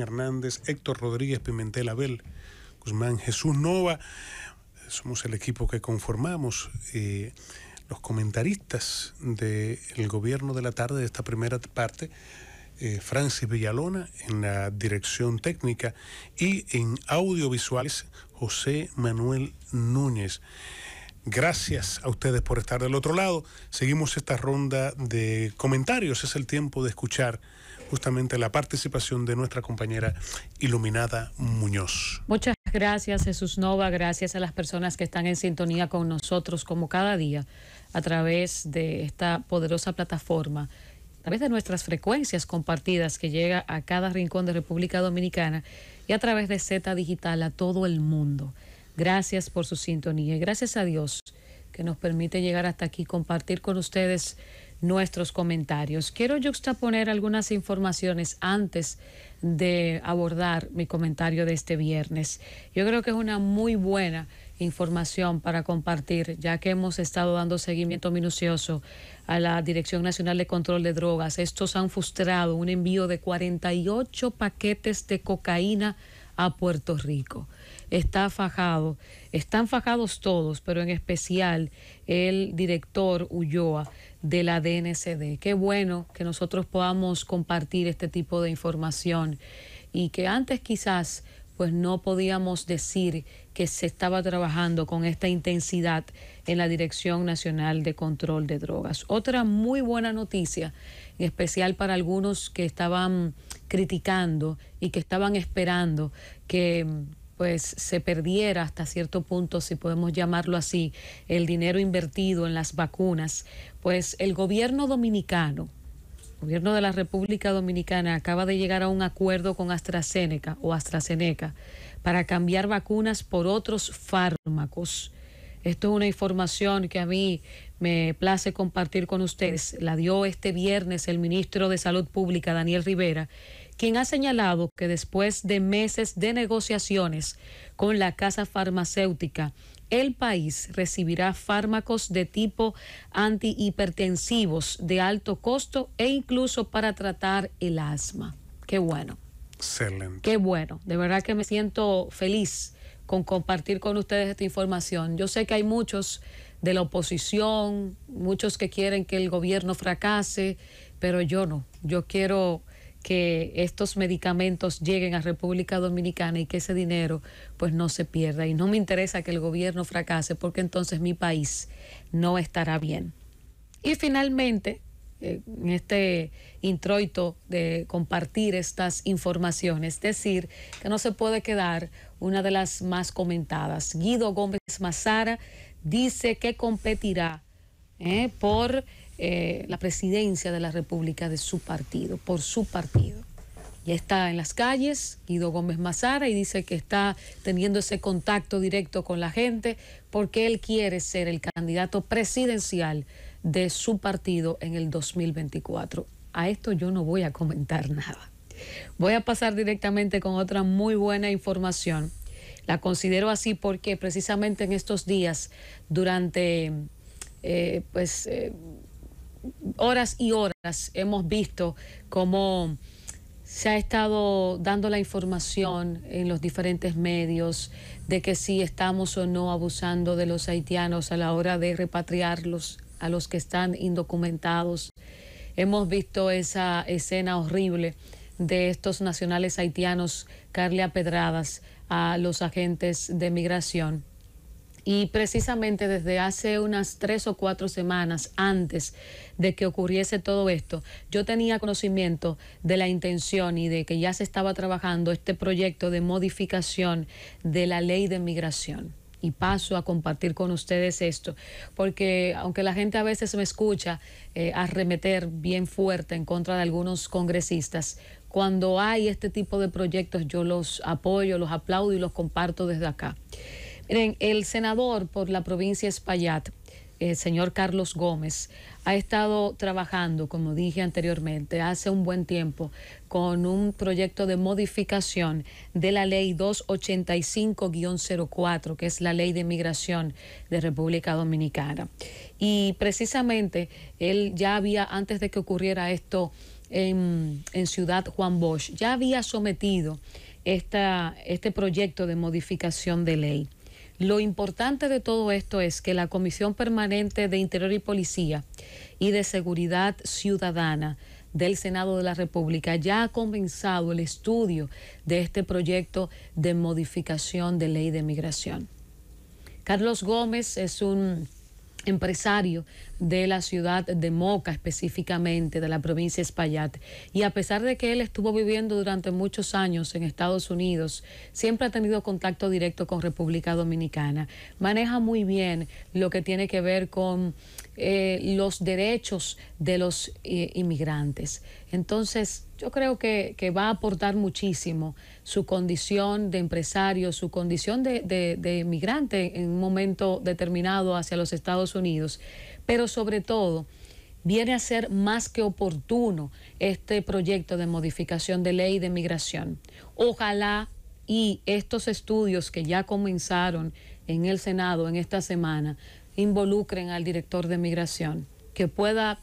Hernández, Héctor Rodríguez Pimentel Abel, Guzmán Jesús Nova. Somos el equipo que conformamos. Eh, los comentaristas del gobierno de la tarde de esta primera parte, eh, Francis Villalona en la dirección técnica y en audiovisuales José Manuel Núñez. Gracias a ustedes por estar del otro lado. Seguimos esta ronda de comentarios. Es el tiempo de escuchar justamente la participación de nuestra compañera Iluminada Muñoz. Muchas gracias Jesús Nova, gracias a las personas que están en sintonía con nosotros como cada día a través de esta poderosa plataforma a través de nuestras frecuencias compartidas que llega a cada rincón de República Dominicana y a través de Z Digital a todo el mundo. Gracias por su sintonía y gracias a Dios que nos permite llegar hasta aquí, compartir con ustedes nuestros comentarios. Quiero juxtaponer algunas informaciones antes de abordar mi comentario de este viernes. Yo creo que es una muy buena información para compartir, ya que hemos estado dando seguimiento minucioso a la Dirección Nacional de Control de Drogas. Estos han frustrado un envío de 48 paquetes de cocaína a Puerto Rico. Está fajado, están fajados todos, pero en especial el director Ulloa de la DNCD. Qué bueno que nosotros podamos compartir este tipo de información y que antes quizás pues no podíamos decir que se estaba trabajando con esta intensidad en la Dirección Nacional de Control de Drogas. Otra muy buena noticia, en especial para algunos que estaban criticando y que estaban esperando que pues se perdiera hasta cierto punto, si podemos llamarlo así, el dinero invertido en las vacunas, pues el gobierno dominicano, el gobierno de la República Dominicana acaba de llegar a un acuerdo con AstraZeneca o AstraZeneca para cambiar vacunas por otros fármacos. Esto es una información que a mí me place compartir con ustedes. La dio este viernes el ministro de Salud Pública, Daniel Rivera, quien ha señalado que después de meses de negociaciones con la casa farmacéutica, el país recibirá fármacos de tipo antihipertensivos de alto costo e incluso para tratar el asma. Qué bueno. Excelente. Qué bueno. De verdad que me siento feliz con compartir con ustedes esta información. Yo sé que hay muchos de la oposición, muchos que quieren que el gobierno fracase, pero yo no. Yo quiero que estos medicamentos lleguen a República Dominicana y que ese dinero pues no se pierda. Y no me interesa que el gobierno fracase porque entonces mi país no estará bien. Y finalmente, eh, en este introito de compartir estas informaciones, es decir, que no se puede quedar una de las más comentadas. Guido Gómez Mazara dice que competirá eh, por eh, la presidencia de la República de su partido, por su partido. Ya está en las calles Guido Gómez Mazara y dice que está teniendo ese contacto directo con la gente porque él quiere ser el candidato presidencial de su partido en el 2024. A esto yo no voy a comentar nada. Voy a pasar directamente con otra muy buena información. La considero así porque precisamente en estos días, durante eh, pues, eh, horas y horas hemos visto cómo se ha estado dando la información en los diferentes medios de que si estamos o no abusando de los haitianos a la hora de repatriarlos a los que están indocumentados. Hemos visto esa escena horrible de estos nacionales haitianos carle a pedradas a los agentes de migración. Y precisamente desde hace unas tres o cuatro semanas antes de que ocurriese todo esto, yo tenía conocimiento de la intención y de que ya se estaba trabajando este proyecto de modificación de la ley de migración y paso a compartir con ustedes esto, porque aunque la gente a veces me escucha eh, arremeter bien fuerte en contra de algunos congresistas, cuando hay este tipo de proyectos yo los apoyo, los aplaudo y los comparto desde acá el senador por la provincia Espaillat, el señor Carlos Gómez, ha estado trabajando, como dije anteriormente, hace un buen tiempo con un proyecto de modificación de la ley 285-04, que es la ley de migración de República Dominicana. Y precisamente él ya había, antes de que ocurriera esto en, Ciudad Juan Bosch, ya había sometido este proyecto de modificación de ley. Lo importante de todo esto es que la Comisión Permanente de Interior y Policía y de Seguridad Ciudadana del Senado de la República ya ha comenzado el estudio de este proyecto de modificación de ley de migración. Carlos Gómez es un empresario de la ciudad de Moca, específicamente de la provincia de Espaillat. Y a pesar de que él estuvo viviendo durante muchos años en Estados Unidos, siempre ha tenido contacto directo con República Dominicana. Maneja muy bien lo que tiene que ver con eh, los derechos de los eh, inmigrantes. Entonces, yo creo que, va a aportar muchísimo su condición de empresario, su condición de, de migrante en un momento determinado hacia los Estados Unidos, pero sobre todo viene a ser más que oportuno este proyecto de modificación de ley de migración. Ojalá y estos estudios que ya comenzaron en el Senado en esta semana involucren al director de migración, que pueda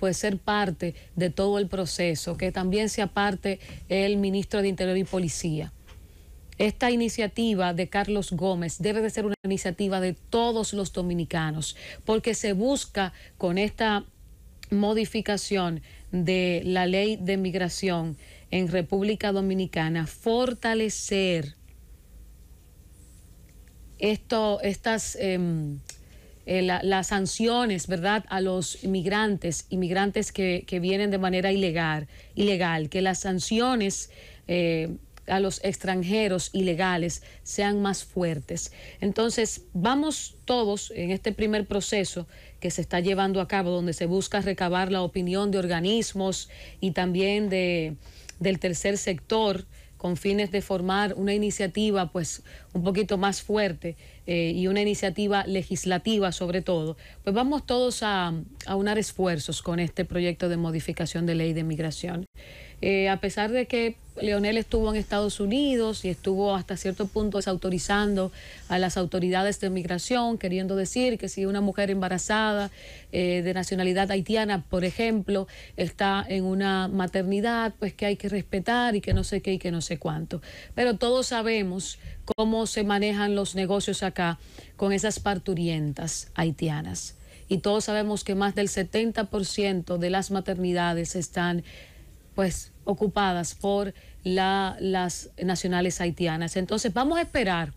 puede ser parte de todo el proceso, que también sea parte el ministro de Interior y Policía. Esta iniciativa de Carlos Gómez debe de ser una iniciativa de todos los dominicanos, porque se busca con esta modificación de la ley de migración en República Dominicana fortalecer esto, estas... Em, eh, las sanciones, ¿verdad?, a los inmigrantes, inmigrantes que, vienen de manera ilegal, ilegal que las sanciones eh, a los extranjeros ilegales sean más fuertes. Entonces, vamos todos en este primer proceso que se está llevando a cabo, donde se busca recabar la opinión de organismos y también de, del tercer sector, con fines de formar una iniciativa pues un poquito más fuerte eh, y una iniciativa legislativa sobre todo, pues vamos todos a, aunar esfuerzos con este proyecto de modificación de ley de migración. Eh, a pesar de que Leonel estuvo en Estados Unidos y estuvo hasta cierto punto desautorizando a las autoridades de migración, queriendo decir que si una mujer embarazada eh, de nacionalidad haitiana, por ejemplo, está en una maternidad, pues que hay que respetar y que no sé qué y que no sé cuánto. Pero todos sabemos cómo se manejan los negocios acá con esas parturientas haitianas. Y todos sabemos que más del 70% de las maternidades están pues ocupadas por las nacionales haitianas. Entonces vamos a esperar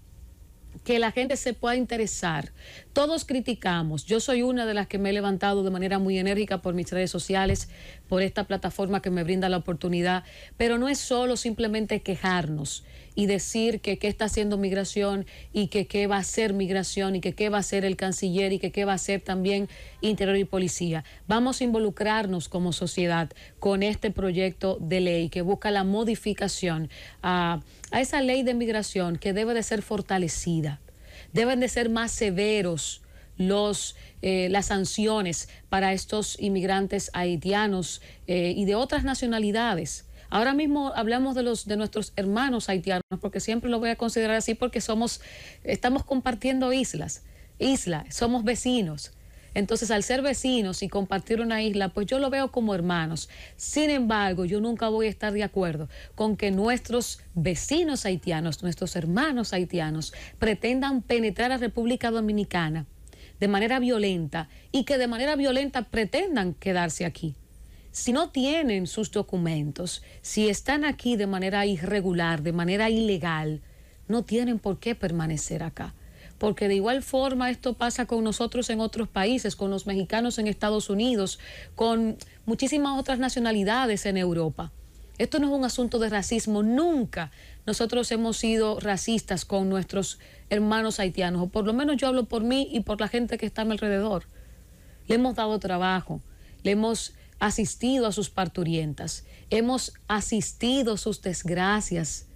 que la gente se pueda interesar todos criticamos. Yo soy una de las que me he levantado de manera muy enérgica por mis redes sociales, por esta plataforma que me brinda la oportunidad. Pero no es solo simplemente quejarnos y decir que qué está haciendo migración y que qué va a ser migración y que qué va a ser el canciller y que qué va a ser también interior y policía. Vamos a involucrarnos como sociedad con este proyecto de ley que busca la modificación a, a esa ley de migración que debe de ser fortalecida deben de ser más severos los, eh, las sanciones para estos inmigrantes haitianos eh, y de otras nacionalidades. Ahora mismo hablamos de los de nuestros hermanos haitianos, porque siempre lo voy a considerar así, porque somos, estamos compartiendo islas, isla, somos vecinos. Entonces, al ser vecinos y compartir una isla, pues yo lo veo como hermanos. Sin embargo, yo nunca voy a estar de acuerdo con que nuestros vecinos haitianos, nuestros hermanos haitianos, pretendan penetrar a República Dominicana de manera violenta y que de manera violenta pretendan quedarse aquí. Si no tienen sus documentos, si están aquí de manera irregular, de manera ilegal, no tienen por qué permanecer acá porque de igual forma esto pasa con nosotros en otros países, con los mexicanos en Estados Unidos, con muchísimas otras nacionalidades en Europa. Esto no es un asunto de racismo, nunca nosotros hemos sido racistas con nuestros hermanos haitianos, o por lo menos yo hablo por mí y por la gente que está a mi alrededor. Le hemos dado trabajo, le hemos asistido a sus parturientas, hemos asistido a sus desgracias,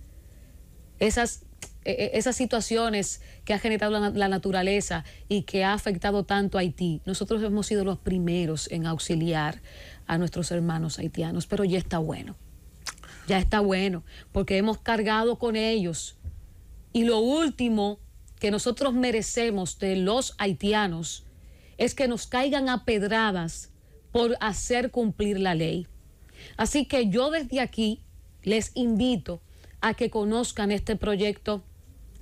esas e, e, esas situaciones que ha generado la, la, naturaleza y que ha afectado tanto a Haití. Nosotros hemos sido los primeros en auxiliar a nuestros hermanos haitianos, pero ya está bueno. Ya está bueno, porque hemos cargado con ellos. Y lo último que nosotros merecemos de los haitianos es que nos caigan a pedradas por hacer cumplir la ley. Así que yo desde aquí les invito a que conozcan este proyecto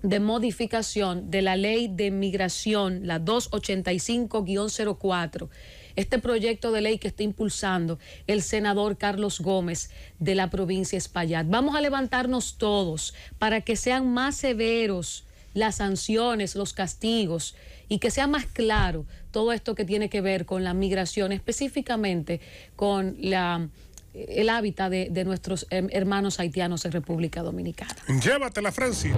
de modificación de la ley de migración, la 285-04. Este proyecto de ley que está impulsando el senador Carlos Gómez de la provincia de Espaillat. Vamos a levantarnos todos para que sean más severos las sanciones, los castigos y que sea más claro todo esto que tiene que ver con la migración, específicamente con la eh, el hábitat de, nuestros eh, hermanos haitianos en República Dominicana. Llévatela, francia